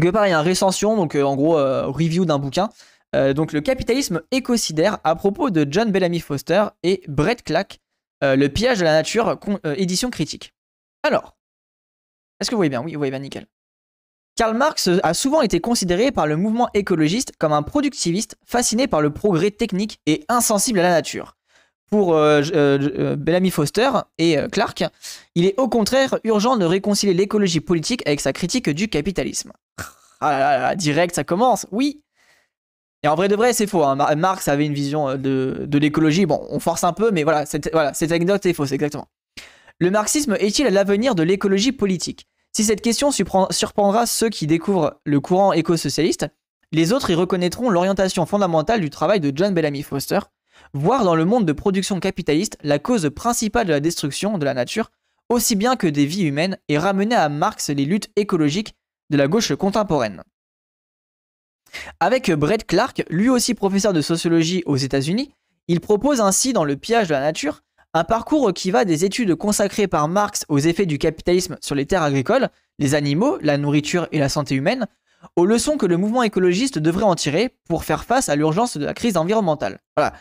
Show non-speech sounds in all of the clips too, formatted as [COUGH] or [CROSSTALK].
Donc, pareil, récension, donc euh, en gros, euh, review d'un bouquin. Euh, donc, le capitalisme écocidaire à propos de John Bellamy Foster et Brett Clack, Le pillage de la nature, édition critique. Alors, est-ce que vous voyez bien Oui, vous voyez bien, nickel. Karl Marx a souvent été considéré par le mouvement écologiste comme un productiviste fasciné par le progrès technique et insensible à la nature pour euh, euh, euh, Bellamy Foster et Clark, il est au contraire urgent de réconcilier l'écologie politique avec sa critique du capitalisme. [LAUGHS] Ah direct, ça commence, oui Et en vrai de vrai, c'est faux, hein. Marx avait une vision de, l'écologie, bon, on force un peu, mais voilà, cette, anecdote est fausse, exactement. Le marxisme est-il l'avenir de l'écologie politique Si cette question surprendra ceux qui découvrent le courant éco-socialiste, les autres y reconnaîtront l'orientation fondamentale du travail de John Bellamy Foster, voir dans le monde de production capitaliste la cause principale de la destruction de la nature, aussi bien que des vies humaines, et ramener à Marx les luttes écologiques de la gauche contemporaine. Avec Brett Clark, lui aussi professeur de sociologie aux États-Unis, il propose ainsi dans Le pillage de la nature un parcours qui va des études consacrées par Marx aux effets du capitalisme sur les terres agricoles, les animaux, la nourriture et la santé humaine, aux leçons que le mouvement écologiste devrait en tirer pour faire face à l'urgence de la crise environnementale. Voilà,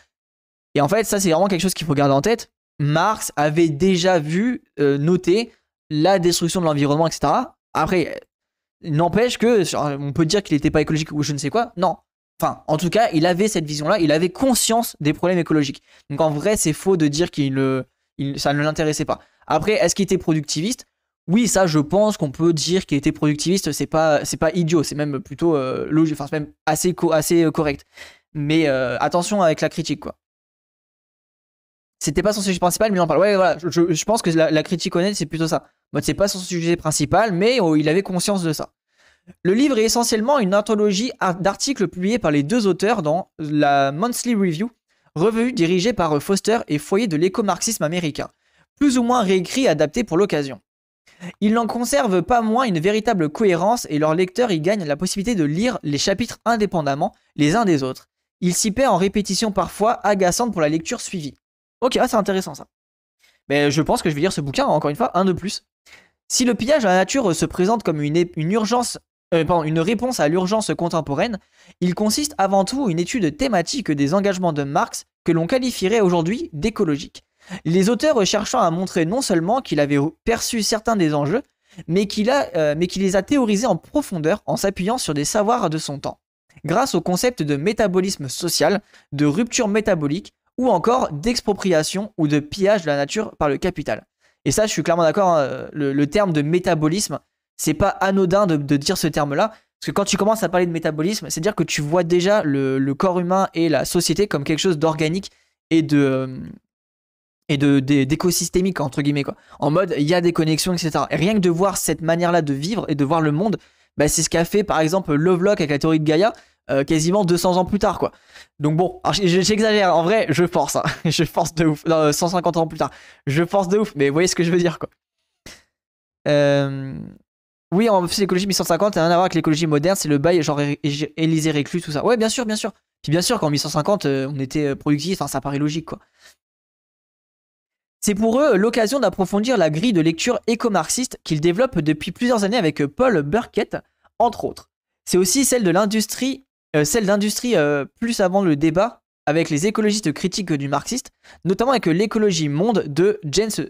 et en fait, ça, c'est vraiment quelque chose qu'il faut garder en tête. Marx avait déjà vu, noté euh, noter la destruction de l'environnement, etc. Après, n'empêche que, on peut dire qu'il n'était pas écologique ou je ne sais quoi. Non. Enfin, en tout cas, il avait cette vision-là, il avait conscience des problèmes écologiques. Donc en vrai, c'est faux de dire qu'il ça ne l'intéressait pas. Après, est-ce qu'il était productiviste Oui, ça, je pense qu'on peut dire qu'il était productiviste. C'est pas, c'est pas idiot, c'est même plutôt euh, logique, enfin, c'est même assez, assez euh, correct. Mais attention avec la critique, quoi. C'était pas son sujet principal, mais il en parle. Ouais, voilà, je, pense que la, critique honnête, c'est plutôt ça. c'est pas son sujet principal, mais oh, il avait conscience de ça. Le livre est essentiellement une anthologie d'articles publiés par les deux auteurs dans la Monthly Review, revue dirigée par euh, Foster et foyer de léco américain, plus ou moins réécrit adapté pour l'occasion. Il n'en conserve pas moins une véritable cohérence et leur lecteur y gagne la possibilité de lire les chapitres indépendamment les uns des autres. Il s'y perd en répétition parfois agaçante pour la lecture suivie. Ok, ah, c'est intéressant ça. Mais ben, je pense que je vais lire ce bouquin, encore une fois, un de plus. Si le pillage à la nature se présente comme une, urgence, euh, une réponse à l'urgence contemporaine, il consiste avant tout une étude thématique des engagements de Marx que l'on qualifierait aujourd'hui d'écologique. Les auteurs cherchant à montrer non seulement qu'il avait perçu certains des enjeux, euh, mais qu'il les a théorisés en profondeur en s'appuyant sur des savoirs de son temps. Grâce au concept de métabolisme social, de rupture métabolique, ou encore d'expropriation ou de pillage de la nature par le capital. Et ça, je suis clairement d'accord, hein, le, terme de métabolisme, c'est pas anodin de, dire ce terme-là, parce que quand tu commences à parler de métabolisme, c'est-à-dire que tu vois déjà le, corps humain et la société comme quelque chose d'organique et de euh, et de d'écosystémique entre guillemets quoi. En mode il y a des connexions etc. rien que de voir cette manière-là de vivre et de voir le monde, bah, c'est ce qu'a fait par exemple Lovelock avec la théorie de Gaïa, euh, quasiment 200 ans plus tard, quoi. Donc bon, j'exagère, en vrai, je force, hein. [LAUGHS] je force de ouf. 150 ans plus tard, je force de ouf, mais vous voyez ce que je veux dire, quoi. Euh, oui, en plus, l'écologie 150 n'a rien à voir avec l'écologie moderne, c'est le bail, genre Élysée Réclus, tout ça. Ouais, bien sûr, bien sûr. Puis bien sûr qu'en 1850 euh, on était productif, ça paraît logique, quoi. C'est pour eux l'occasion d'approfondir la grille de lecture éco-marxiste qu'ils développent depuis plusieurs années avec Paul Burkett, entre autres. C'est aussi celle de l'industrie euh, celle d'industrie euh, plus avant le débat avec les écologistes critiques du marxiste, notamment avec euh, l'écologie monde de Jason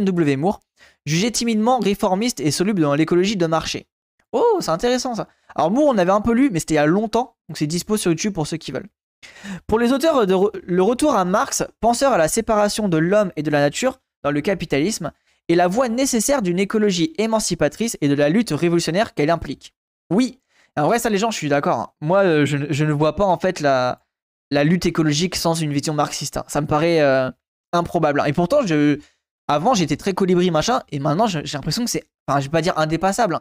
W. Moore, jugé timidement réformiste et soluble dans l'écologie de marché. Oh, c'est intéressant ça. Alors Moore, on avait un peu lu, mais c'était il y a longtemps, donc c'est dispo sur YouTube pour ceux qui veulent. Pour les auteurs de Le Retour à Marx, penseur à la séparation de l'homme et de la nature dans le capitalisme, est la voie nécessaire d'une écologie émancipatrice et de la lutte révolutionnaire qu'elle implique. Oui, en vrai, ça, les gens, je suis d'accord. Hein. Moi, euh, je, ne vois pas en fait la, la lutte écologique sans une vision marxiste. Hein. Ça me paraît euh, improbable. Hein. Et pourtant, je, avant, j'étais très colibri, machin, et maintenant, j'ai l'impression que c'est, enfin, je vais pas dire indépassable,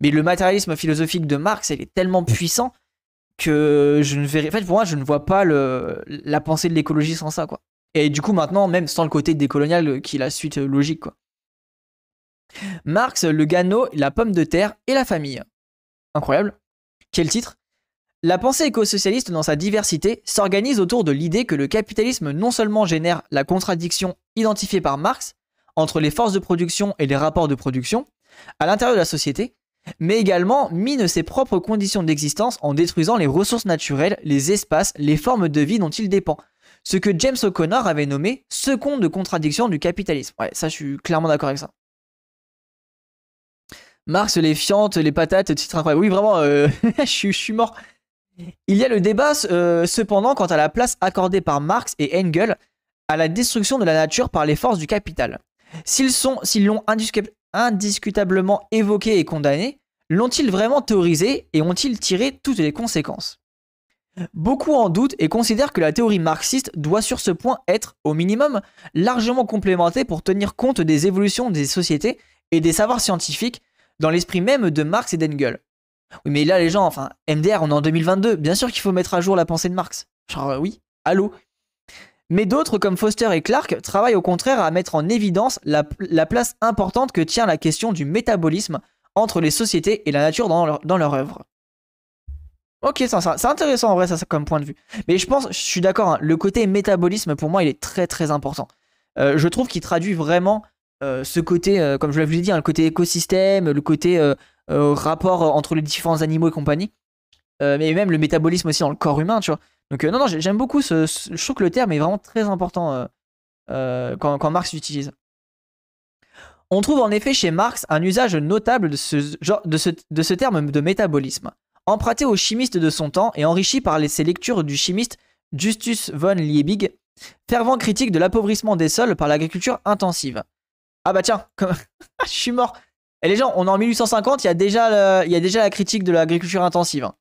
mais le matérialisme philosophique de Marx, il est tellement puissant que je ne fait, moi, je ne vois pas le, la pensée de l'écologie sans ça, quoi. Et du coup, maintenant, même sans le côté décolonial euh, qui est la suite logique, quoi. Marx, le Gano, la pomme de terre et la famille. Incroyable. Quel titre, la pensée écosocialiste dans sa diversité s'organise autour de l'idée que le capitalisme non seulement génère la contradiction identifiée par Marx entre les forces de production et les rapports de production à l'intérieur de la société, mais également mine ses propres conditions d'existence en détruisant les ressources naturelles, les espaces, les formes de vie dont il dépend. Ce que James O'Connor avait nommé seconde de contradiction du capitalisme. Ouais, ça je suis clairement d'accord avec ça. Marx, les fientes, les patates, titre incroyable. Oui, vraiment, euh, [LAUGHS] je, suis, mort. Il y a le débat euh, cependant quant à la place accordée par Marx et Engel à la destruction de la nature par les forces du capital. S'ils l'ont indiscutablement évoqué et condamné, l'ont-ils vraiment théorisé et ont-ils tiré toutes les conséquences Beaucoup en doutent et considèrent que la théorie marxiste doit sur ce point être, au minimum, largement complémentée pour tenir compte des évolutions des sociétés et des savoirs scientifiques dans l'esprit même de Marx et d'Engel. Oui, mais là, les gens, enfin, MDR, on est en 2022. Bien sûr qu'il faut mettre à jour la pensée de Marx. Genre, euh, oui, allô. Mais d'autres, comme Foster et Clark, travaillent au contraire à mettre en évidence la, place importante que tient la question du métabolisme entre les sociétés et la nature dans leur, dans leur œuvre. Ok, c'est intéressant en vrai, ça, comme point de vue. Mais je pense, je suis d'accord, hein, le côté métabolisme, pour moi, il est très très important. Euh, je trouve qu'il traduit vraiment euh, ce côté, euh, comme je l'avais dit, hein, le côté écosystème, le côté euh, rapport entre les différents animaux et compagnie, mais même le métabolisme aussi dans le corps humain, tu vois. Donc non, non, j'aime beaucoup, ce, je trouve que le terme est vraiment très important quand, Marx l'utilise. On trouve en effet chez Marx un usage notable de ce, terme de métabolisme, emprunté aux chimistes de son temps et enrichi par les, ses lectures du chimiste Justus von Liebig, fervent critique de l'appauvrissement des sols par l'agriculture intensive. Ah bah tiens, [LAUGHS] je suis mort. Et eh les gens, on est en 1850, il y a déjà, il y a déjà la critique de l'agriculture intensive. Hein.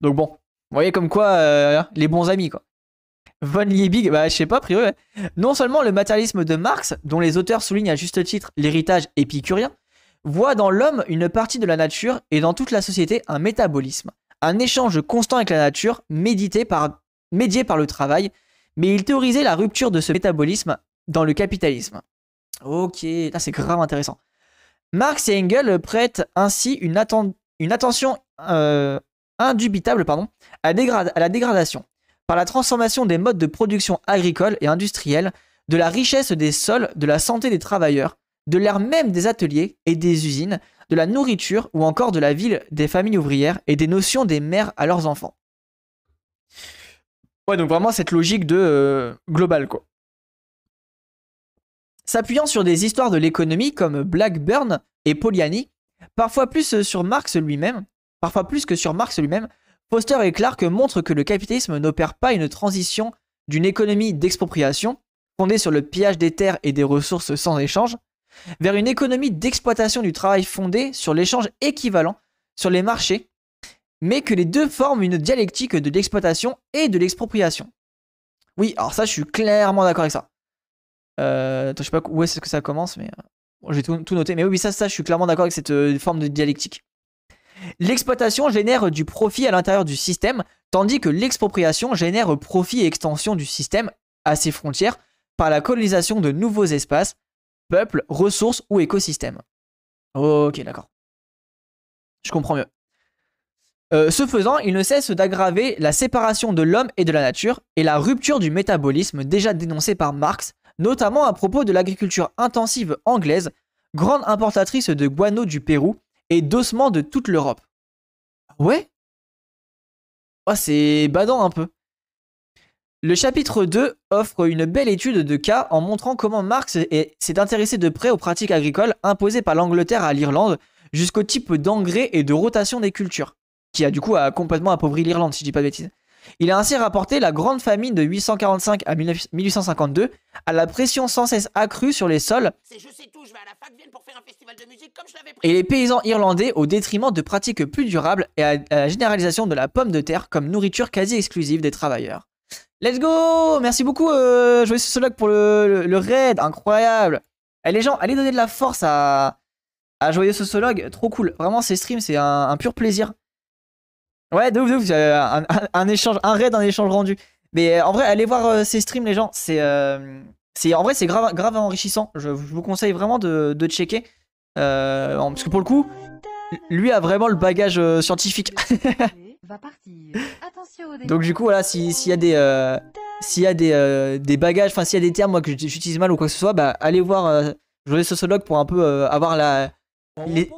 Donc bon, vous voyez comme quoi, euh, les bons amis quoi. Von Liebig, bah je sais pas, a priori. Non seulement le matérialisme de Marx, dont les auteurs soulignent à juste titre l'héritage épicurien, voit dans l'homme une partie de la nature et dans toute la société un métabolisme, un échange constant avec la nature, médité par, médié par le travail, mais il théorisait la rupture de ce métabolisme dans le capitalisme. Ok, là c'est grave intéressant. Marx et Engel prêtent ainsi une, une attention euh, indubitable pardon, à, à la dégradation, par la transformation des modes de production agricole et industrielle, de la richesse des sols, de la santé des travailleurs, de l'air même des ateliers et des usines, de la nourriture ou encore de la ville des familles ouvrières et des notions des mères à leurs enfants. Ouais, donc vraiment cette logique de euh, global quoi s'appuyant sur des histoires de l'économie comme Blackburn et Poliani, parfois plus sur Marx lui-même, parfois plus que sur Marx lui-même, Foster et Clark montrent que le capitalisme n'opère pas une transition d'une économie d'expropriation, fondée sur le pillage des terres et des ressources sans échange, vers une économie d'exploitation du travail fondée sur l'échange équivalent sur les marchés, mais que les deux forment une dialectique de l'exploitation et de l'expropriation. Oui, alors ça je suis clairement d'accord avec ça. Euh, attends, je sais pas où est-ce que ça commence, mais euh, j'ai tout, noté. Mais oui, ça, ça, je suis clairement d'accord avec cette euh, forme de dialectique. L'exploitation génère du profit à l'intérieur du système, tandis que l'expropriation génère profit et extension du système à ses frontières par la colonisation de nouveaux espaces, peuples, ressources ou écosystèmes. Ok, d'accord. Je comprends mieux. ce faisant, il ne cesse d'aggraver la séparation de l'homme et de la nature et la rupture du métabolisme déjà dénoncé par Marx notamment à propos de l'agriculture intensive anglaise, grande importatrice de guano du Pérou et d'ossements de toute l'Europe. Ah ouais oh, C'est badant un peu. Le chapitre 2 offre une belle étude de cas en montrant comment Marx s'est intéressé de près aux pratiques agricoles imposées par l'Angleterre à l'Irlande jusqu'au type d'engrais et de rotation des cultures, qui a du coup complètement appauvri l'Irlande si je dis pas de bêtises. Il a ainsi rapporté la grande famine de 845 à 1852 à la pression sans cesse accrue sur les sols et les paysans irlandais au détriment de pratiques plus durables et à, la généralisation de la pomme de terre comme nourriture quasi exclusive des travailleurs. Let's go Merci beaucoup, euh, Joyeux Sociologue, pour le, raid, incroyable eh, Les gens, allez donner de la force à, à Joyeux Sociologue, trop cool. Vraiment, ces streams, c'est un pur plaisir. Ouais, de ouf, de ouf. Un, échange, un raid, un échange rendu. Mais euh, en vrai, allez voir euh, ces streams, les gens. Euh, c'est, en vrai, c'est grave, grave enrichissant. Je, vous conseille vraiment de, checker. parce que pour le coup, lui a vraiment le bagage scientifique. [LAUGHS] Donc du coup voilà s'il y a des s'il y a des, des bagages enfin s'il y a des termes que j'utilise mal ou quoi que ce soit bah allez voir euh, ce Sociologue pour un peu avoir la oui.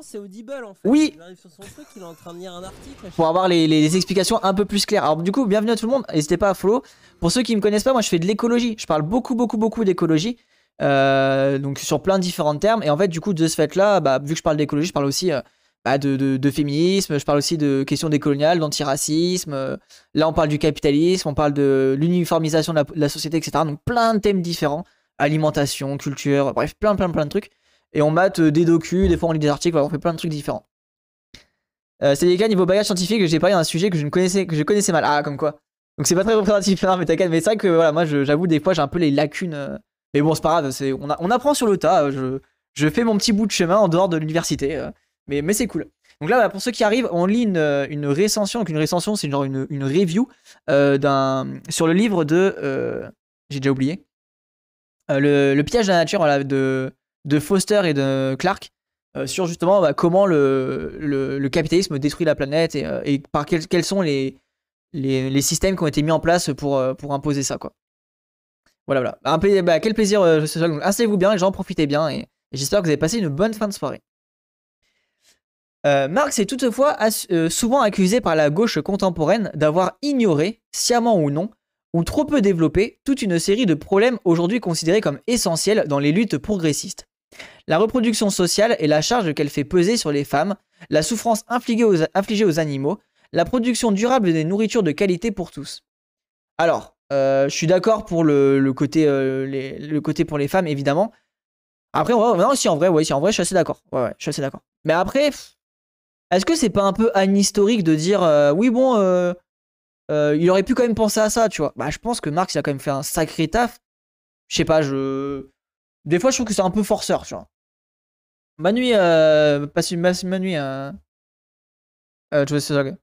Pour avoir les, explications un peu plus claires. Alors du coup, bienvenue à tout le monde. N'hésitez pas à follow. Pour ceux qui me connaissent pas, moi je fais de l'écologie. Je parle beaucoup, beaucoup, beaucoup d'écologie. Euh, donc sur plein de différents termes. Et en fait, du coup, de ce fait-là, bah, vu que je parle d'écologie, je parle aussi euh, bah, de, féminisme. Je parle aussi de questions décoloniales, d'antiracisme. Euh, là, on parle du capitalisme, on parle de l'uniformisation de la société, etc. Donc plein de thèmes différents alimentation, culture, bref, plein, plein, plein de trucs et on mate euh, des docus, des fois on lit des articles, on fait plein de trucs différents. Euh, c'est des cas niveau bagage scientifique, j'ai parlé d'un sujet que je ne connaissais, que je connaissais mal. Ah, comme quoi. Donc c'est pas très représentatif, hein, mais t'inquiète. Mais c'est vrai que voilà, moi j'avoue, des fois j'ai un peu les lacunes. Euh. mais bon, c'est pas grave, c'est, on, on apprend sur le tas. Euh, je, je, fais mon petit bout de chemin en dehors de l'université. mais, mais c'est cool. Donc là, pour ceux qui arrivent, on lit une, une Donc une recension, c'est genre une, review d'un, sur le livre de. j'ai déjà oublié. le, le piège de la nature, voilà, de de Foster et de Clark euh, sur justement bah, comment le, le, capitalisme détruit la planète et, euh, par quels sont les, les, systèmes qui ont été mis en place pour, euh, pour imposer ça. Quoi. Voilà, voilà. Un, bah, quel plaisir, euh, assez vous bien les gens, profitez bien. Et, j'espère que vous avez passé une bonne fin de soirée. Marx est toutefois souvent accusé par la gauche contemporaine d'avoir ignoré, sciemment ou non, ou trop peu développé, toute une série de problèmes aujourd'hui considérés comme essentiels dans les luttes progressistes. La reproduction sociale et la charge qu'elle fait peser sur les femmes, la souffrance infligée aux, animaux, la production durable des nourritures de qualité pour tous. Alors, euh, je suis d'accord pour euh, le, côté, pour les femmes, évidemment. Après, si en vrai, je suis assez d'accord. d'accord. Mais après, est-ce que c'est pas un peu anhistorique de dire, euh, oui, bon, il aurait pu quand même penser à ça, tu vois Bah, je pense que Marx, a quand même fait un sacré taf. Je sais pas, je. Des fois, je trouve que c'est un peu forceur, tu vois. nuit, euh, passe une nuit. euh, euh, je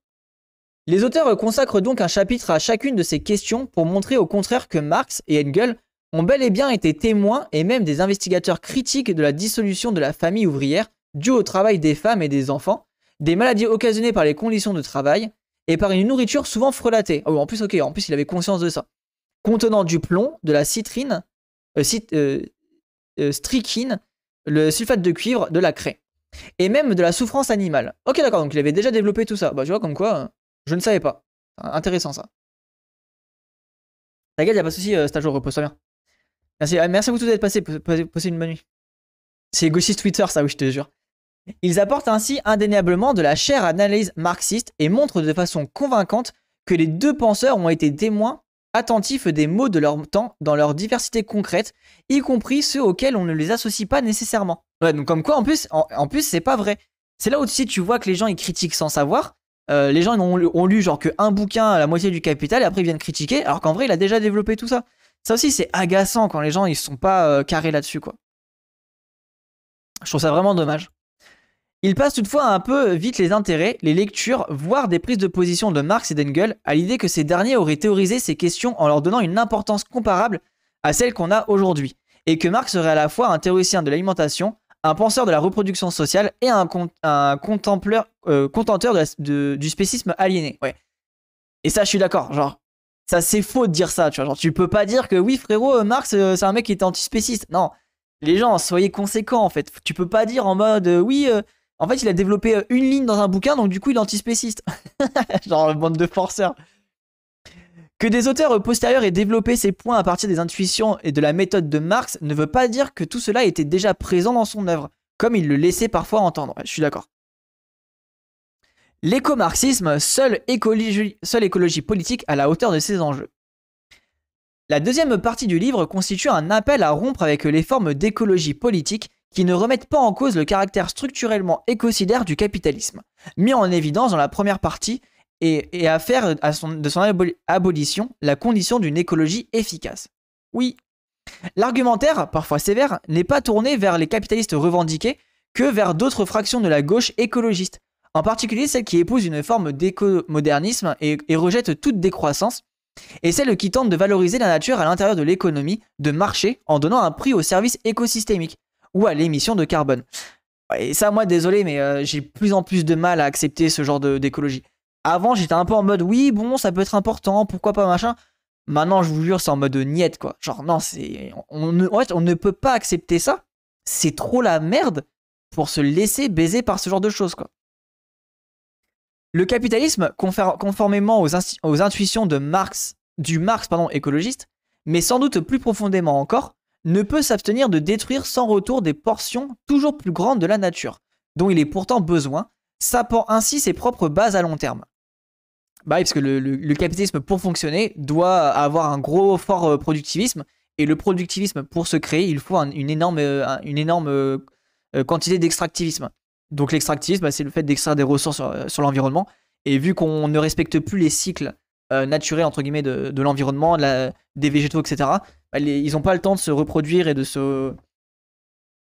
Les auteurs consacrent donc un chapitre à chacune de ces questions pour montrer au contraire que Marx et Engels ont bel et bien été témoins et même des investigateurs critiques de la dissolution de la famille ouvrière due au travail des femmes et des enfants, des maladies occasionnées par les conditions de travail et par une nourriture souvent frelatée. Oh, en plus, ok, en plus, il avait conscience de ça. Contenant du plomb, de la citrine, euh, cit, euh, euh, le sulfate de cuivre, de la craie. Et même de la souffrance animale. Ok, d'accord, donc il avait déjà développé tout ça. Bah, tu vois, comme quoi, euh, je ne savais pas. Intéressant ça. T'inquiète, il n'y a pas de soucis, euh, stage repos, bien. Merci, ah, merci à vous tous d'être passés, passez une bonne nuit. C'est gauchiste Twitter, ça, oui, je te jure. Ils apportent ainsi indéniablement de la chère analyse marxiste et montrent de façon convaincante que les deux penseurs ont été témoins attentifs des mots de leur temps dans leur diversité concrète, y compris ceux auxquels on ne les associe pas nécessairement. Ouais, donc comme quoi, en plus, en, plus c'est pas vrai. C'est là où aussi tu vois que les gens ils critiquent sans savoir. Euh, les gens ont, ont, lu genre que un bouquin à la moitié du capital et après ils viennent critiquer, alors qu'en vrai il a déjà développé tout ça. Ça aussi c'est agaçant quand les gens ils sont pas euh, carrés là-dessus quoi. Je trouve ça vraiment dommage. Il passe toutefois un peu vite les intérêts, les lectures, voire des prises de position de Marx et d'Engel à l'idée que ces derniers auraient théorisé ces questions en leur donnant une importance comparable à celle qu'on a aujourd'hui, et que Marx serait à la fois un théoricien de l'alimentation, un penseur de la reproduction sociale et un, contempleur, euh, contenteur du spécisme aliéné. Et ça, je suis d'accord. Genre, ça, c'est faux de dire ça. Tu vois, genre, tu peux pas dire que oui, frérot, euh, Marx, euh, c'est un mec qui était antispéciste. Non. Les gens, soyez conséquents en fait. Tu peux pas dire en mode oui, en fait, il a développé euh, une ligne dans un bouquin, donc du coup, il est antispéciste. [LAUGHS] Genre, bande de forceurs. Que des auteurs euh, postérieurs aient développé ces points à partir des intuitions et de la méthode de Marx ne veut pas dire que tout cela était déjà présent dans son œuvre, comme il le laissait parfois entendre. Je suis d'accord. L'éco-marxisme, seule écologie politique à la hauteur de ses enjeux. La deuxième partie du livre constitue un appel à rompre avec les formes d'écologie politique qui ne remettent pas en cause le caractère structurellement écocidaire du capitalisme, mis en évidence dans la première partie, et, à faire de son abolition la condition d'une écologie efficace. Oui, l'argumentaire, parfois sévère, n'est pas tourné vers les capitalistes revendiqués que vers d'autres fractions de la gauche écologiste, en particulier celles qui épousent une forme d'éco-modernisme et, et toute décroissance, et celles qui tentent de valoriser la nature à l'intérieur de l'économie de marché en donnant un prix aux services écosystémiques, ou à l'émission de carbone. Et ça, moi, désolé, mais euh, j'ai plus en plus de mal à accepter ce genre d'écologie. Avant, j'étais un peu en mode, oui, bon, ça peut être important, pourquoi pas, machin. Maintenant, je vous jure, c'est en mode niette, quoi. Genre, non, c'est. On, ne... en fait, on ne peut pas accepter ça. C'est trop la merde pour se laisser baiser par ce genre de choses, quoi. Le capitalisme, conformément aux, aux intuitions de Marx, du Marx pardon, écologiste, mais sans doute plus profondément encore, ne peut s'abstenir de détruire sans retour des portions toujours plus grandes de la nature, dont il est pourtant besoin, sapant ainsi ses propres bases à long terme. Bah parce que le, capitalisme, pour fonctionner, doit avoir un gros, fort euh, productivisme, et le productivisme, pour se créer, il faut une énorme, euh, une énorme euh, quantité d'extractivisme. Donc l'extractivisme, bah, c'est le fait d'extraire des ressources sur l'environnement, et vu qu'on ne respecte plus les cycles euh, naturel entre guillemets de, de l'environnement, des végétaux, etc. Bah, ils n'ont pas le temps de se reproduire et de se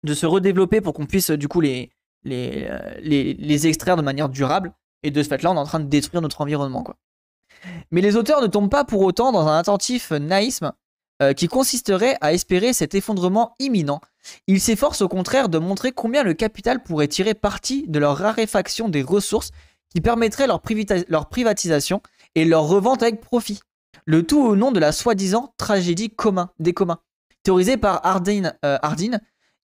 de se redévelopper pour qu'on puisse du coup les les, euh, les, les extraire de manière durable. Et de ce fait-là, on est en train de détruire notre environnement, quoi. Mais les auteurs ne tombent pas pour autant dans un attentif naïsme euh, qui consisterait à espérer cet effondrement imminent. Ils s'efforcent au contraire de montrer combien le capital pourrait tirer parti de leur raréfaction des ressources qui permettrait leur, leur privatisation et leur revente avec profit. Le tout au nom de la soi-disant tragédie commun, des communs, théorisée par Hardin, euh,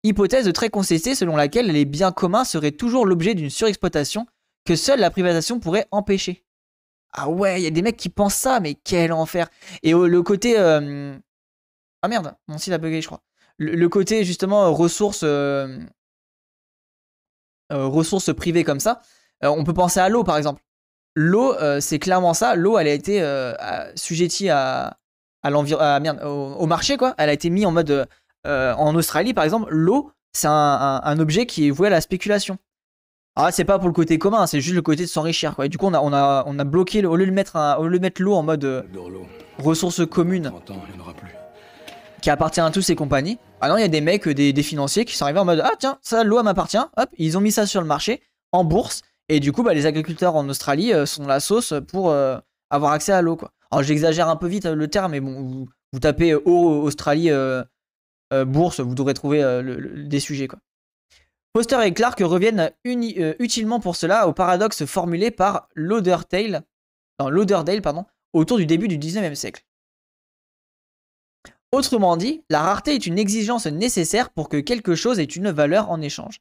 hypothèse très consistée selon laquelle les biens communs seraient toujours l'objet d'une surexploitation que seule la privatisation pourrait empêcher. Ah ouais, il y a des mecs qui pensent ça, mais quel enfer. Et euh, le côté... Euh, ah merde, mon site a bugué, je crois. Le, côté justement ressources... ressources privées comme ça. on peut penser à l'eau, par exemple l'eau, euh, c'est clairement ça. L'eau, elle a été euh, sujettie à, à au, marché, quoi. Elle a été mise en mode. Euh, en Australie, par exemple, l'eau, c'est un, objet qui est voué à la spéculation. Ah, c'est pas pour le côté commun, c'est juste le côté de s'enrichir, quoi. du coup, on a, on a, on a bloqué, au lieu de mettre, mettre l'eau en mode ressource commune. Qui appartient à tous ces compagnies, Ah non, il y a des mecs, des, des financiers qui sont arrivés en mode Ah tiens, ça, l'eau m'appartient. Hop, ils ont mis ça sur le marché, en bourse. Et du coup, bah, les agriculteurs en Australie euh, sont la sauce pour euh, avoir accès à l'eau. Quoi. Alors j'exagère un peu vite euh, le terme, mais bon, vous, tapez eau Australie bourse, vous devrez trouver des sujets. Quoi. Foster et Clark reviennent utilement pour cela au paradoxe formulé par Lauderdale, pardon, autour du début du 19e siècle. Autrement dit, la rareté est une exigence nécessaire pour que quelque chose ait une valeur en échange,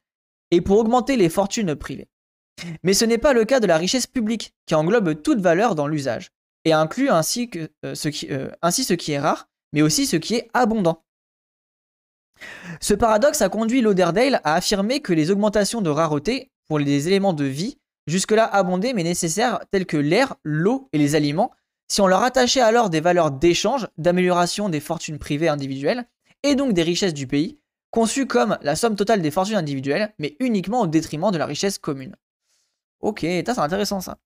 et pour augmenter les fortunes privées. Mais ce n'est pas le cas de la richesse publique, qui englobe toute valeur dans l'usage, et inclut ainsi, euh, ce qui, euh, ce qui est rare, mais aussi ce qui est abondant. Ce paradoxe a conduit Lauderdale à affirmer que les augmentations de rareté pour les éléments de vie, jusque-là abondés mais nécessaires tels que l'air, l'eau et les aliments, si on leur attachait alors des valeurs d'échange, d'amélioration des fortunes privées individuelles, et donc des richesses du pays, conçues comme la somme totale des fortunes individuelles, mais uniquement au détriment de la richesse commune. Ok, c'est intéressant ça.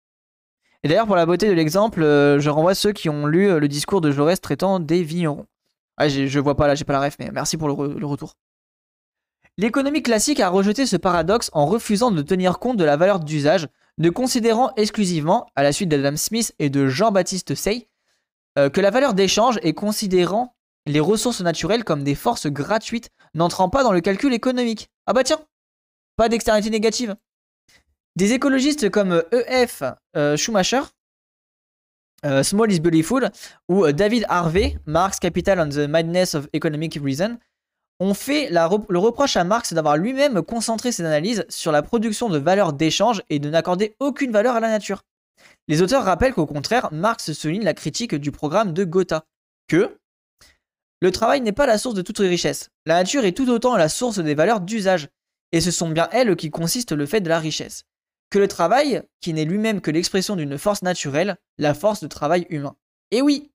Et d'ailleurs, pour la beauté de l'exemple, euh, je renvoie ceux qui ont lu euh, le discours de Jaurès traitant des vignerons. Ah, je vois pas là, j'ai pas la ref, mais merci pour le, retour. L'économie classique a rejeté ce paradoxe en refusant de tenir compte de la valeur d'usage, ne considérant exclusivement, à la suite d'Adam Smith et de Jean-Baptiste Say, euh, que la valeur d'échange et considérant les ressources naturelles comme des forces gratuites n'entrant pas dans le calcul économique. Ah bah tiens, pas d'externité négative. Des écologistes comme E.F. Euh, e euh, Schumacher, euh, Small is Beautiful, ou David Harvey, Marx Capital and the Madness of Economic Reason, ont fait le reproche à Marx d'avoir lui-même concentré ses analyses sur la production de valeurs d'échange et de n'accorder aucune valeur à la nature. Les auteurs rappellent qu'au contraire, Marx souligne la critique du programme de Gotha, que le travail n'est pas la source de les richesses. la nature est tout autant la source des valeurs d'usage, et ce sont bien elles qui consistent le fait de la richesse que le travail, qui n'est lui-même que l'expression d'une force naturelle, la force de travail humain. Et oui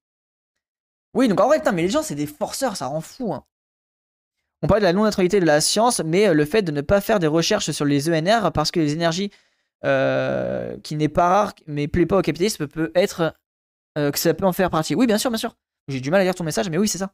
Oui, donc en vrai, putain, mais les gens, c'est des forceurs, ça rend fou. Hein. On parle de la non naturalité de la science, mais euh, le fait de ne pas faire des recherches sur les ENR parce que les énergies euh, qui n'est pas rare mais plaît pas au capitalisme peut être euh, que ça peut en faire partie. Oui, bien sûr, bien sûr. J'ai du mal à lire ton message, mais oui, c'est ça.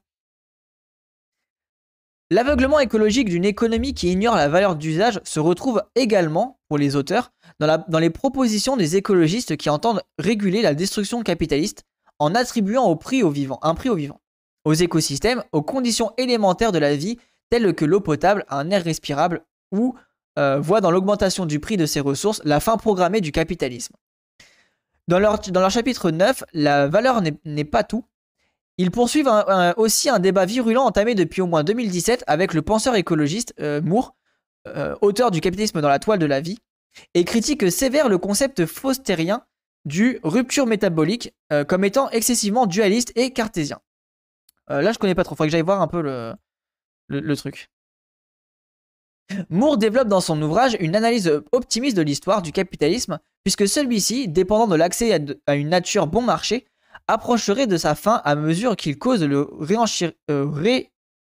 L'aveuglement écologique d'une économie qui ignore la valeur d'usage se retrouve également, pour les auteurs, dans, les propositions des écologistes qui entendent réguler la destruction capitaliste en attribuant au prix au vivant, un prix au vivant, aux écosystèmes, aux conditions élémentaires de la vie, telles que l'eau potable, un air respirable, ou euh, voient dans l'augmentation du prix de ces ressources la fin programmée du capitalisme. Dans leur, chapitre 9, la valeur n'est pas tout. Ils poursuivent aussi un débat virulent entamé depuis au moins 2017 avec le penseur écologiste euh, Moore, euh, auteur du capitalisme dans la toile de la vie, et critique sévère le concept faustérien du rupture métabolique euh, comme étant excessivement dualiste et cartésien. Euh, là, je connais pas trop, faudrait que j'aille voir un peu le, le, truc. Moore développe dans son ouvrage une analyse optimiste de l'histoire du capitalisme, puisque celui-ci, dépendant de l'accès à une nature bon marché, approcherait de sa fin à mesure qu'il cause le, euh,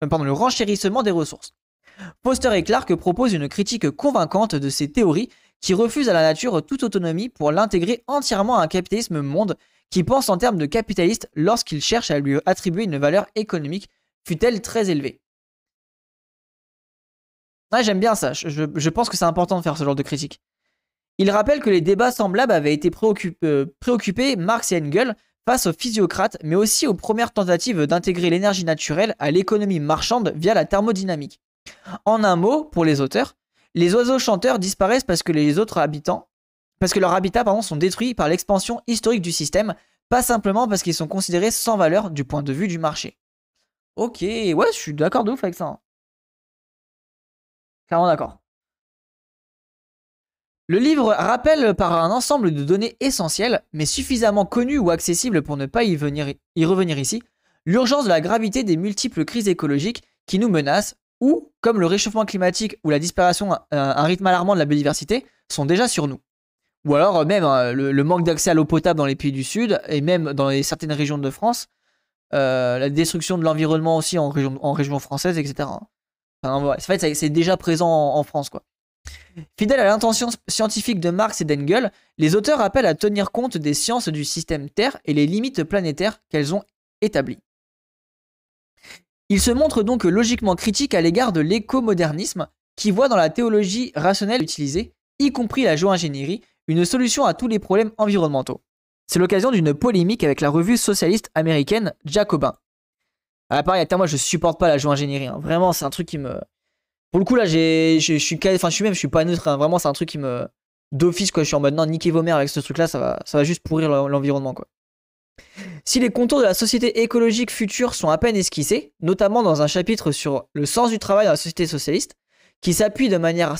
le, renchérissement des ressources. Poster et Clark proposent une critique convaincante de ces théories qui refuse à la nature toute autonomie pour l'intégrer entièrement à un capitalisme monde qui pense en termes de capitaliste lorsqu'il cherche à lui attribuer une valeur économique, fut-elle très élevée. j'aime bien ça, je, pense que c'est important de faire ce genre de critique. Il rappelle que les débats semblables avaient été euh, préoccupés Marx et Engels face aux physiocrates, mais aussi aux premières tentatives d'intégrer l'énergie naturelle à l'économie marchande via la thermodynamique. En un mot, pour les auteurs, les oiseaux chanteurs disparaissent parce que les autres habitants, parce que leurs habitats sont détruits par l'expansion historique du système, pas simplement parce qu'ils sont considérés sans valeur du point de vue du marché. Ok, ouais, je suis d'accord de ouf avec ça. Hein. Clairement d'accord. Le livre rappelle par un ensemble de données essentielles, mais suffisamment connues ou accessibles pour ne pas y revenir ici, l'urgence de la gravité des multiples crises écologiques qui nous menacent, ou comme le réchauffement climatique ou la disparition à euh, un rythme alarmant de la biodiversité sont déjà sur nous. Ou alors euh, même euh, le, manque d'accès à l'eau potable dans les pays du Sud et même dans certaines régions de France, la destruction de l'environnement aussi en région, française, etc. Enfin, ouais, c'est déjà présent en, France. Quoi. Fidèle à l'intention scientifique de Marx et d'Engel, les auteurs appellent à tenir compte des sciences du système Terre et les limites planétaires qu'elles ont établies. Il se montre donc logiquement critique à l'égard de l'éco-modernisme, qui voit dans la théologie rationnelle utilisée, y compris la géo-ingénierie, une solution à tous les problèmes environnementaux. C'est l'occasion d'une polémique avec la revue socialiste américaine Jacobin. À ah, pareil, attends, moi je supporte pas la géo-ingénierie, hein. vraiment c'est un truc qui me... Pour le coup là, je suis enfin même, je suis pas neutre, hein. vraiment c'est un truc qui me... D'office quoi, je suis en mode non, niquez vos mères avec ce truc là, va, ça va juste pourrir l'environnement quoi. Si les contours de la société écologique future sont à peine esquissés, notamment dans un chapitre sur le sens du travail dans la société socialiste, qui s'appuie de manière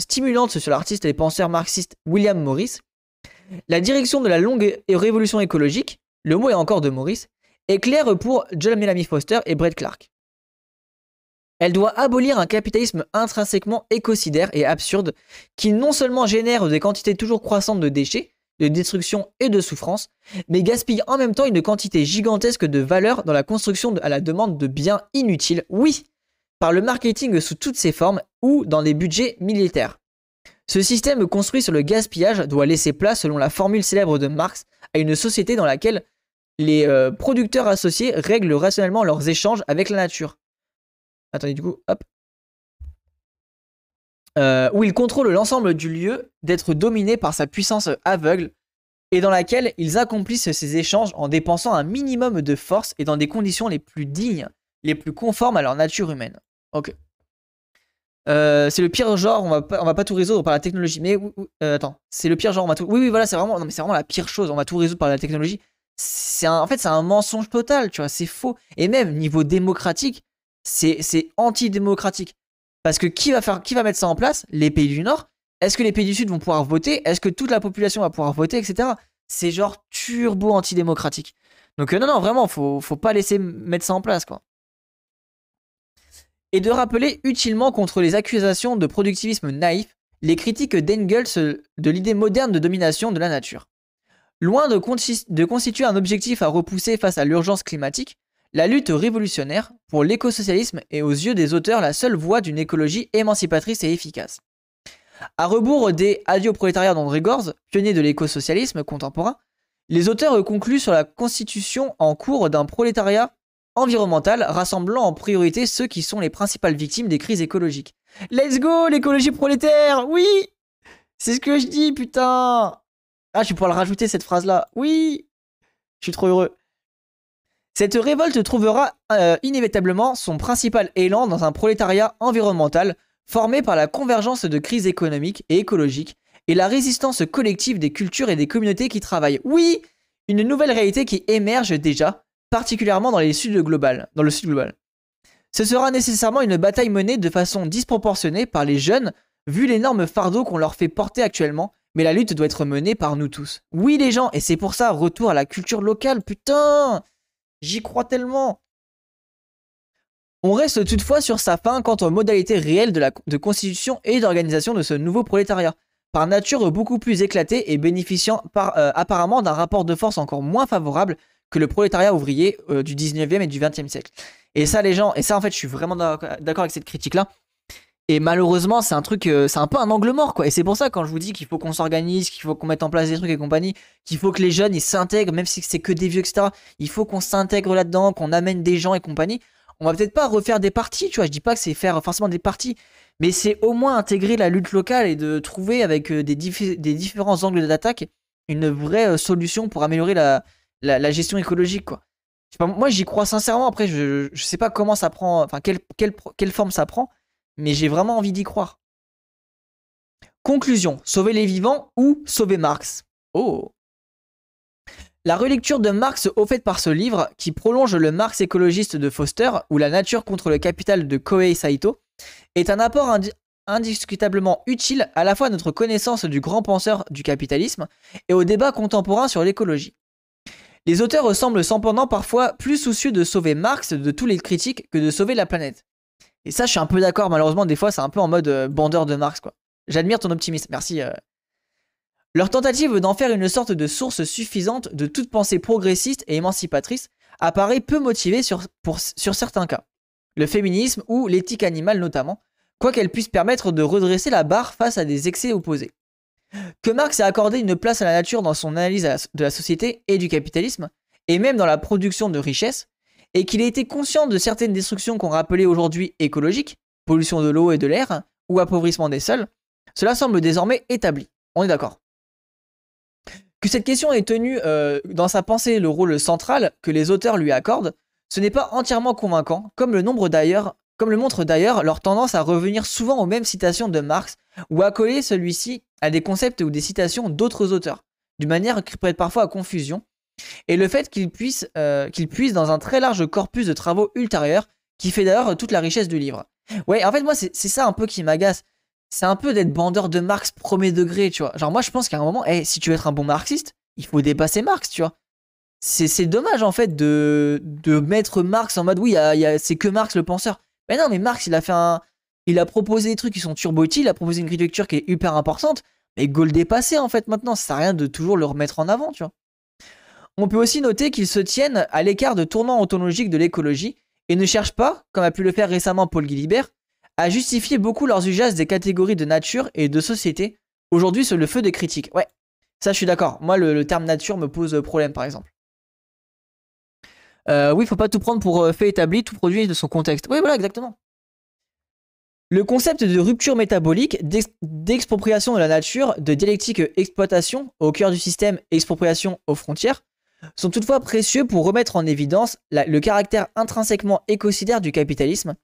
stimulante sur l'artiste et penseur marxiste William Morris, la direction de la longue révolution écologique, le mot est encore de Morris, est claire pour John Melanie Foster et Brett Clark. Elle doit abolir un capitalisme intrinsèquement écocidaire et absurde qui non seulement génère des quantités toujours croissantes de déchets, de destruction et de souffrance, mais gaspille en même temps une quantité gigantesque de valeur dans la construction à la demande de biens inutiles, oui, par le marketing sous toutes ses formes ou dans des budgets militaires. Ce système construit sur le gaspillage doit laisser place, selon la formule célèbre de Marx, à une société dans laquelle les euh, producteurs associés règlent rationnellement leurs échanges avec la nature. Attendez, du coup, hop, euh, où ils contrôlent l'ensemble du lieu d'être dominé par sa puissance aveugle et dans laquelle ils accomplissent ces échanges en dépensant un minimum de force et dans des conditions les plus dignes, les plus conformes à leur nature humaine. Ok. Euh, c'est le pire genre, on va, pas, on va pas tout résoudre par la technologie. Mais euh, attends, c'est le pire genre, on va tout. Oui, oui, voilà, c'est vraiment, mais c'est vraiment la pire chose, on va tout résoudre par la technologie. C'est en fait, c'est un mensonge total, tu vois, c'est faux. Et même niveau démocratique, c'est, c'est antidémocratique. Parce que qui va, faire, qui va mettre ça en place Les pays du Nord. Est-ce que les pays du Sud vont pouvoir voter Est-ce que toute la population va pouvoir voter, etc. C'est genre turbo antidémocratique. Donc euh, non, non, vraiment, faut, faut pas laisser mettre ça en place, quoi. Et de rappeler utilement contre les accusations de productivisme naïf les critiques d'Engels euh, de l'idée moderne de domination de la nature. Loin de, constituer un objectif à repousser face à l'urgence climatique, la lutte révolutionnaire pour l'écosocialisme est aux yeux des auteurs la seule voie d'une écologie émancipatrice et efficace. À rebours des adieux prolétariat d'André Gorz, pionnier de l'écosocialisme contemporain, les auteurs concluent sur la constitution en cours d'un prolétariat environnemental rassemblant en priorité ceux qui sont les principales victimes des crises écologiques. Let's go l'écologie prolétaire Oui C'est ce que je dis putain Ah je vais pouvoir le rajouter cette phrase là. Oui Je suis trop heureux. Cette révolte trouvera euh, inévitablement son principal élan dans un prolétariat environnemental formé par la convergence de crises économiques et écologiques et la résistance collective des cultures et des communautés qui travaillent. Oui, une nouvelle réalité qui émerge déjà, particulièrement dans, les dans le sud global. Ce sera nécessairement une bataille menée de façon disproportionnée par les jeunes, vu l'énorme fardeau qu'on leur fait porter actuellement, mais la lutte doit être menée par nous tous. Oui les gens, et c'est pour ça, retour à la culture locale, putain J'y crois tellement. On reste toutefois sur sa fin quant aux modalités réelles de, constitution et d'organisation de ce nouveau prolétariat. Par nature beaucoup plus éclaté et bénéficiant euh, apparemment d'un rapport de force encore moins favorable que le prolétariat ouvrier euh, du 19e et du 20e siècle. Et ça, les gens, et ça, en fait, je suis vraiment d'accord avec cette critique-là. Et malheureusement, c'est un truc, euh, c'est un peu un angle mort, quoi. Et c'est pour ça, quand je vous dis qu'il faut qu'on s'organise, qu'il faut qu'on mette en place des trucs et compagnie, qu'il faut que les jeunes, ils s'intègrent, même si c'est que des vieux, etc. Il faut qu'on s'intègre là-dedans, qu'on amène des gens et compagnie. On va peut-être pas refaire des parties, tu vois. Je dis pas que c'est faire forcément des parties, mais c'est au moins intégrer la lutte locale et de trouver avec euh, des, différents angles d'attaque une vraie euh, solution pour améliorer la, la, gestion écologique, quoi. moi, j'y crois sincèrement. Après, je, je sais pas comment ça prend, enfin, quelle, quelle forme ça prend mais j'ai vraiment envie d'y croire. Conclusion, sauver les vivants ou sauver Marx Oh La relecture de Marx au par ce livre, qui prolonge le Marx écologiste de Foster ou la nature contre le capital de Koei Saito, est un apport indiscutablement utile à la fois à notre connaissance du grand penseur du capitalisme et au débat contemporain sur l'écologie. Les auteurs ressemblent cependant parfois plus soucieux de sauver Marx de tous les critiques que de sauver la planète. Et ça, je suis un peu d'accord. Malheureusement, des fois, c'est un peu en mode euh, bandeur de Marx, quoi. J'admire ton optimisme. Merci. Euh. Leur tentative d'en faire une sorte de source suffisante de toute pensée progressiste et émancipatrice apparaît peu motivée sur, sur certains cas, le féminisme ou l'éthique animale notamment, quoiqu'elle puisse permettre de redresser la barre face à des excès opposés. Que Marx a accordé une place à la nature dans son analyse de la société et du capitalisme, et même dans la production de richesses, et qu'il ait été conscient de certaines destructions qu'on rappelait aujourd'hui écologiques, pollution de l'eau et de l'air, ou appauvrissement des sols, cela semble désormais établi. On est d'accord. Que cette question ait tenu euh, dans sa pensée le rôle central que les auteurs lui accordent, ce n'est pas entièrement convaincant, comme le, nombre comme le montre d'ailleurs leur tendance à revenir souvent aux mêmes citations de Marx ou à coller celui-ci à des concepts ou des citations d'autres auteurs, d'une manière qui être parfois à confusion, et le fait qu'il puisse, euh, qu'il puisse dans un très large corpus de travaux ultérieurs, qui fait d'ailleurs toute la richesse du livre. Ouais, en fait, moi, c'est ça un peu qui m'agace. C'est un peu d'être bandeur de Marx premier degré, tu vois. Genre, moi, je pense qu'à un moment, hey, eh, si tu veux être un bon marxiste, il faut dépasser Marx, tu vois. C'est dommage, en fait, de, de mettre Marx en mode, oui, c'est que Marx le penseur. Mais non, mais Marx, il a fait un. Il a proposé des trucs qui sont utiles il a proposé une critique qui est hyper importante, mais Gaulle dépassé, en fait, maintenant. Ça sert à rien de toujours le remettre en avant, tu vois. On peut aussi noter qu'ils se tiennent à l'écart de tournants ontologiques de l'écologie et ne cherchent pas, comme a pu le faire récemment Paul Guilibert, à justifier beaucoup leurs usages des catégories de nature et de société, aujourd'hui sous le feu des critiques. Ouais, ça je suis d'accord. Moi, le, terme nature me pose euh, problème, par exemple. il euh, oui, faut pas tout prendre pour euh, fait établi, tout produit de son contexte. Oui, voilà, exactement. Le concept de rupture métabolique, d'expropriation de la nature, de dialectique exploitation au cœur du système expropriation aux frontières, sont toutefois précieux pour remettre en évidence le caractère intrinsèquement écocidaire du capitalisme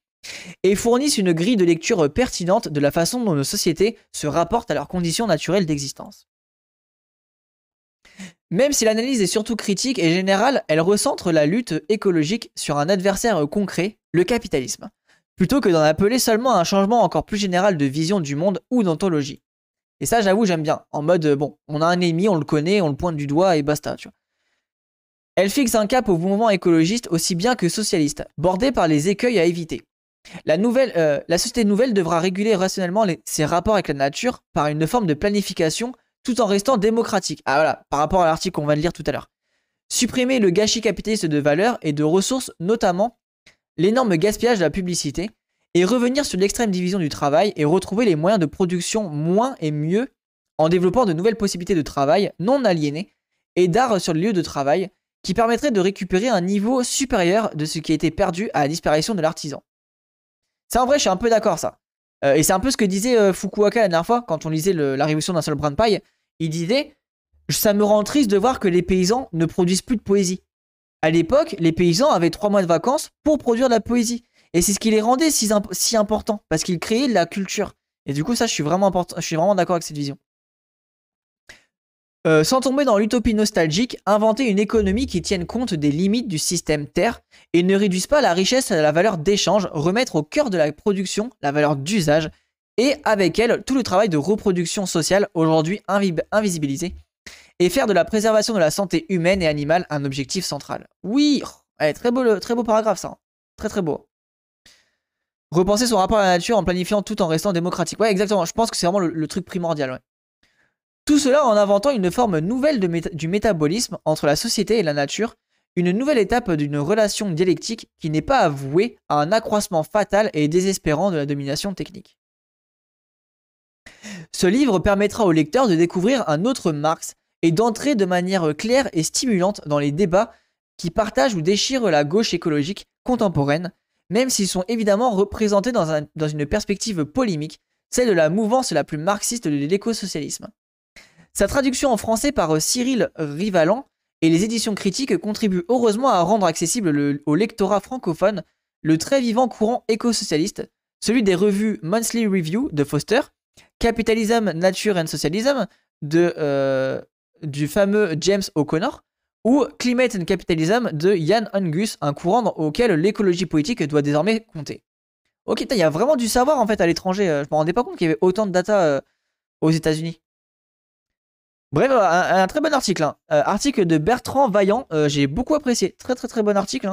et fournissent une grille de lecture pertinente de la façon dont nos sociétés se rapportent à leurs conditions naturelles d'existence. Même si l'analyse est surtout critique et générale, elle recentre la lutte écologique sur un adversaire concret, le capitalisme, plutôt que d'en appeler seulement à un changement encore plus général de vision du monde ou d'anthologie. Et ça, j'avoue, j'aime bien. En mode, bon, on a un ennemi, on le connaît, on le pointe du doigt et basta, tu vois. Elle fixe un cap au mouvement écologiste aussi bien que socialiste, bordé par les écueils à éviter. La, euh, société nouvelle devra réguler rationnellement ses rapports avec la nature par une forme de planification tout en restant démocratique. Ah voilà, par rapport à l'article qu'on va lire tout à l'heure. Supprimer le gâchis capitaliste de valeurs et de ressources, notamment l'énorme gaspillage de la publicité, et revenir sur l'extrême division du travail et retrouver les moyens de production moins et mieux en développant de nouvelles possibilités de travail non aliénées et d'art sur le lieu de travail qui permettrait de récupérer un niveau supérieur de ce qui a été perdu à la disparition de l'artisan. Ça en vrai, je suis un peu d'accord ça. Euh, et c'est un peu ce que disait euh, Fukuoka la dernière fois quand on lisait La révolution d'un seul brin de paille. Il disait Ça me rend triste de voir que les paysans ne produisent plus de poésie. À l'époque, les paysans avaient trois mois de vacances pour produire de la poésie. Et c'est ce qui les rendait si, importants, parce qu'ils créaient de la culture. Et du coup, ça, je vraiment, je suis vraiment d'accord avec cette vision. Euh, sans tomber dans l'utopie nostalgique, inventer une économie qui tienne compte des limites du système Terre et ne réduise pas la richesse à la valeur d'échange, remettre au cœur de la production la valeur d'usage et avec elle tout le travail de reproduction sociale aujourd'hui invisibilisé et faire de la préservation de la santé humaine et animale un objectif central. Oui, oh, eh, très, beau, très beau paragraphe ça, hein. très très beau. Repenser son rapport à la nature en planifiant tout en restant démocratique. Ouais, exactement, je pense que c'est vraiment le, truc primordial. Ouais. Tout cela en inventant une forme nouvelle du métabolisme entre la société et la nature, une nouvelle étape d'une relation dialectique qui n'est pas avouée à un accroissement fatal et désespérant de la domination technique. Ce livre permettra au lecteur de découvrir un autre Marx et d'entrer de manière claire et stimulante dans les débats qui partagent ou déchirent la gauche écologique contemporaine, même s'ils sont évidemment représentés dans, dans une perspective polémique, celle de la mouvance la plus marxiste de l'écosocialisme. Sa traduction en français par euh, Cyril Rivalan et les éditions critiques contribuent heureusement à rendre accessible au lectorat francophone le très vivant courant éco-socialiste, celui des revues Monthly Review de Foster, Capitalism, Nature and Socialism de, euh, du fameux James O'Connor, ou Climate and Capitalism de Jan Angus, un courant auquel l'écologie politique doit désormais compter. Ok, il y a vraiment du savoir en fait à l'étranger. Euh, je me rendais pas compte qu'il y avait autant de data aux États-Unis. Bref, euh, un, très bon article. Hein. Euh, article de Bertrand Vaillant, euh, j'ai beaucoup apprécié. Très très très bon article.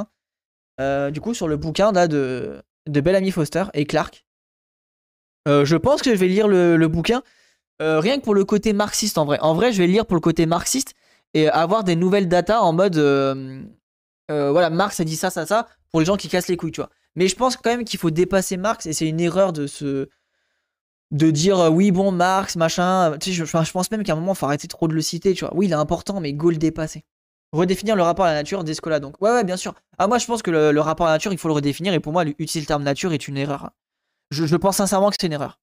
Hein. du coup, sur le bouquin de, de Bellamy Foster et Clark. je pense que je vais lire le, bouquin rien que pour le côté marxiste en vrai. En vrai, je vais lire pour le côté marxiste et avoir des nouvelles datas en mode voilà, Marx a dit ça, ça, ça pour les gens qui cassent les couilles, tu vois. Mais je pense quand même qu'il faut dépasser Marx et c'est une erreur de se. Ce de dire euh, oui bon Marx machin euh, je, pense même qu'à un moment faut arrêter trop de le citer tu vois oui il est important mais go le dépasser redéfinir le rapport à la nature d'Escola donc ouais ouais bien sûr ah moi je pense que le, rapport à la nature il faut le redéfinir et pour moi utiliser le terme nature est une erreur je, je pense sincèrement que c'est une erreur